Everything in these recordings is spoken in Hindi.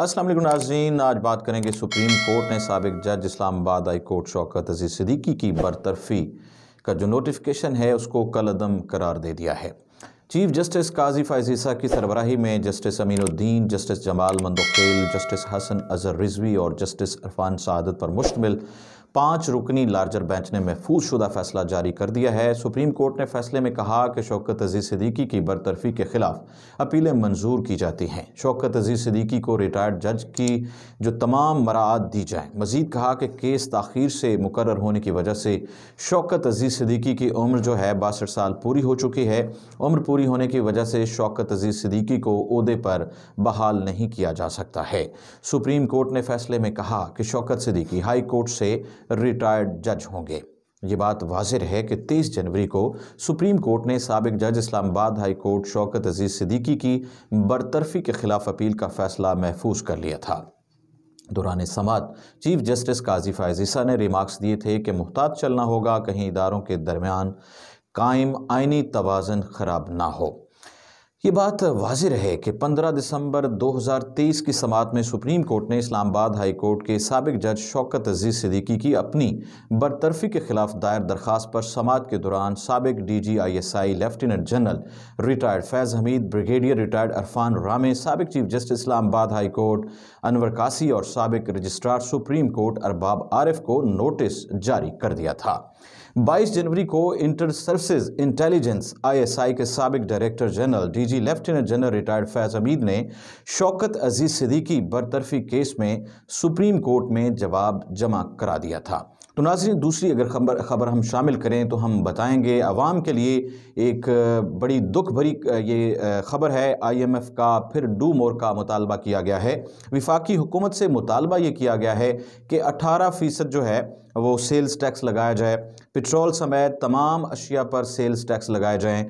असलम नाजीन आज बात करेंगे सुप्रीम कोर्ट ने सबक जज इस्लामाबाद हाई कोर्ट शौकत अजीज़ सदीकी की बरतरफी का जो नोटिफिकेशन है उसको कलदम करार दे दिया है चीफ जस्टिस काजी फायजीसा की सरबराही में justice Aminuddin justice Jamal Mandokhail justice Hasan Azhar Rizvi और जस्टिस इरफान सदत पर मुश्तमिल पाँच रुकनी लार्जर बेंच ने महफूज शुदा फैसला जारी कर दिया है सुप्रीम कोर्ट ने फैसले में कहा कि शौकत अजीज़ सदीकी की बरतरफी के खिलाफ अपीलें मंजूर की जाती हैं शौकत अजीज़ सदीकी को रिटायर्ड जज की जो तमाम मराहत दी जाए मजीद कहा कि केस तखिर से मुकर होने की वजह से शौकत अजीज़ सदीकी की उम्र जो है बासठ साल पूरी हो चुकी है उम्र पूरी होने की वजह से शौकत अजीज़ सिद्दीकी को अहदे पर बहाल नहीं किया जा सकता है सुप्रीम कोर्ट ने फैसले में कहा कि शौकत सिद्दीकी हाई कोर्ट से रिटायर्ड जज होंगे ये बात वाजिर है कि 23 जनवरी को सुप्रीम कोर्ट ने सबक जज इस्लामाबाद हाई कोर्ट शौकत अजीज़ सिद्दीकी की बरतरफी के ख़िलाफ़ अपील का फ़ैसला महफूज कर लिया था दौरान समात चीफ जस्टिस काजी फायजीसा ने रिमार्क्स दिए थे कि मुहतात चलना होगा कहीं इदारों के दरमियान कायम आइनी तोज़न ख़राब ना हो ये बात वाज रहे कि 15 दिसंबर 2023 की समात में सुप्रीम कोर्ट ने इस्लामाबाद हाई कोर्ट के सबक जज शौकत अजीज़ सिद्दीकी की अपनी बरतरफी के खिलाफ दायर दरख्वास्त पर समात के दौरान सबक D G I S I lieutenant general retired Faiz Hameed brigadier retired Irfan Ramay सबक chief justice Islamabad high court Anwar Kasi और सबक registrar supreme court Arbab Arif को नोटिस जारी कर दिया था 22 जनवरी को इंटर सर्विसेज इंटेलिजेंस आईएसआई के सबक director general DG lieutenant general retired Faiz Hameed ने शौकत अजीज सिद्दीकी बरतरफी केस में सुप्रीम कोर्ट में जवाब जमा करा दिया था तो नाजरीन दूसरी अगर खबर खबर हम शामिल करें तो हम बताएंगे आवाम के लिए एक बड़ी दुख भरी ये खबर है आईएमएफ का फिर डू मोर का मुतालबा किया गया है विफाकी हुकूमत से मुतालबा ये किया गया है कि अठारह फ़ीसद जो है वो सेल्स टैक्स लगाया जाए पेट्रोल समेत तमाम अशिया पर सेल्स टैक्स लगाए जाएँ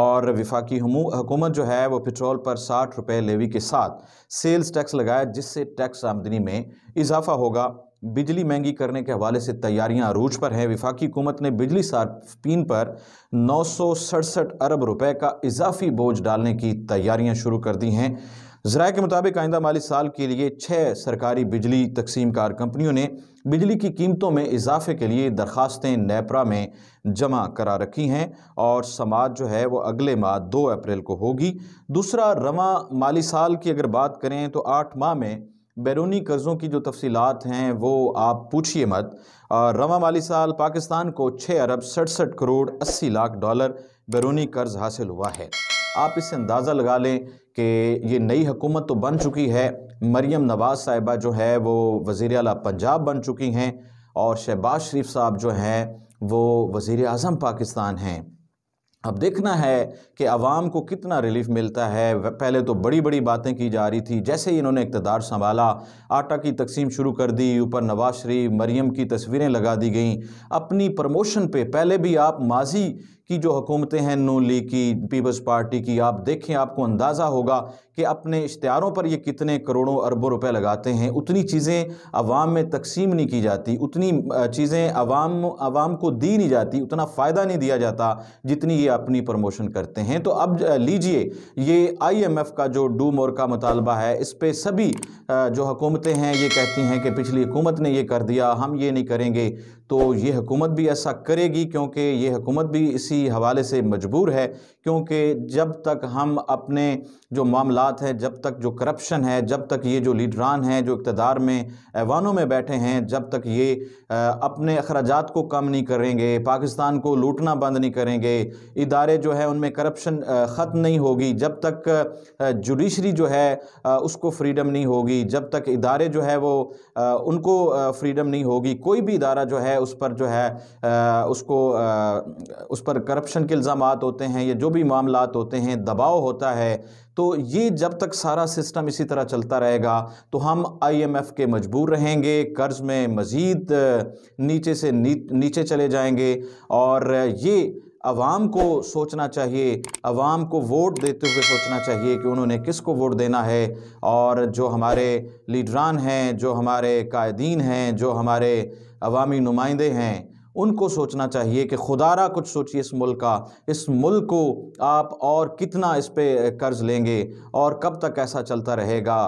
और विफाकी हुकूमत जो है वो पेट्रोल पर साठ रुपये लेवी के साथ सेल्स टैक्स लगाए जिससे टैक्स आमदनी में इजाफा होगा बिजली महंगी करने के हवाले से तैयारियां अरूज पर हैं विफाकी हुकूमत ने बिजली सार्फिन पर नौ अरब रुपए का इजाफी बोझ डालने की तैयारियां शुरू कर दी हैं जराए के मुताबिक आइंदा माली साल के लिए छः सरकारी बिजली तकसीम कार कंपनियों ने बिजली की कीमतों में इजाफे के लिए दरख्वास्तें नेपरा में जमा करा रखी हैं और समाज जो है वो अगले माह दो अप्रैल को होगी दूसरा रवा माली साल की अगर बात करें तो आठ माह में बैरूनी कर्ज़ों की जो तफसीत हैं वो आप पूछिए मत रवा वाली साल पाकिस्तान को छः अरब सड़सठ करोड़ अस्सी लाख डॉलर बैरूनी कर्ज़ हासिल हुआ है आप इससे अंदाज़ा लगा लें कि ये नई हुकूमत तो बन चुकी है मरियम नवाज़ साहिबा जो है वो वज़ी अल पंजाब बन चुकी हैं और शहबाज शरीफ साहब जो हैं वो वज़ी अजम पाकिस्तान हैं अब देखना है कि आवाम को कितना रिलीफ मिलता है पहले तो बड़ी बड़ी बातें की जा रही थी जैसे ही इन्होंने इकतदार संभाला आटा की तकसीम शुरू कर दी ऊपर नवाज शरीफ मरीम की तस्वीरें लगा दी गईं अपनी प्रमोशन पे पहले भी आप माजी की जो हुकूमतें हैं नू लीग की पीपल्स पार्टी की आप देखें आपको अंदाज़ा होगा कि अपने इश्तारों पर ये कितने करोड़ों अरबों रुपए लगाते हैं उतनी चीज़ें अवाम में तकसीम नहीं की जाती उतनी चीज़ें अवाम आवाम को दी नहीं जाती उतना फ़ायदा नहीं दिया जाता जितनी ये अपनी प्रमोशन करते हैं तो अब लीजिए ये आईएमएफ का जो डू मोर का मुतालबा है इस पर सभी जो हुकूमतें हैं ये कहती हैं कि पिछली हुकूमत ने ये कर दिया हम ये नहीं करेंगे तो ये हुकूमत भी ऐसा करेगी क्योंकि ये हुकूमत भी इसी इसी हवाले से मजबूर है क्योंकि जब तक हम अपने जो मामला हैं जब तक जो करप्शन है जब तक ये जो लीडरान हैं जो इकतदार में ऐवानों में बैठे हैं जब तक ये अपने अखराज को कम नहीं करेंगे पाकिस्तान को लूटना बंद नहीं करेंगे इदारे जो है उनमें करप्शन ख़त्म नहीं होगी जब तक जुडिशरी जो है उसको फ्रीडम नहीं होगी जब तक इदारे जो है वो उनको फ्रीडम नहीं होगी कोई भी इदारा जो है उस पर जो है उसको उस पर करप्शन के इल्ज़ाम होते हैं या जो भी मामला होते हैं दबाव होता है तो ये जब तक सारा सिस्टम इसी तरह चलता रहेगा तो हम आईएमएफ के मजबूर रहेंगे कर्ज में मज़ीद नीचे से नी, नीचे चले जाएंगे और ये आवाम को सोचना चाहिए अवाम को वोट देते हुए सोचना चाहिए कि उन्होंने किसको वोट देना है और जो हमारे लीडरान हैं जो हमारे कायदीन हैं जो हमारे अवामी नुमाइंदे हैं उनको सोचना चाहिए कि खुदारा कुछ सोचिए इस मुल्क का इस मुल्क को आप और कितना इस पर कर्ज़ लेंगे और कब तक ऐसा चलता रहेगा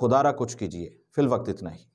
खुदारा कुछ कीजिए फिल वक्त इतना ही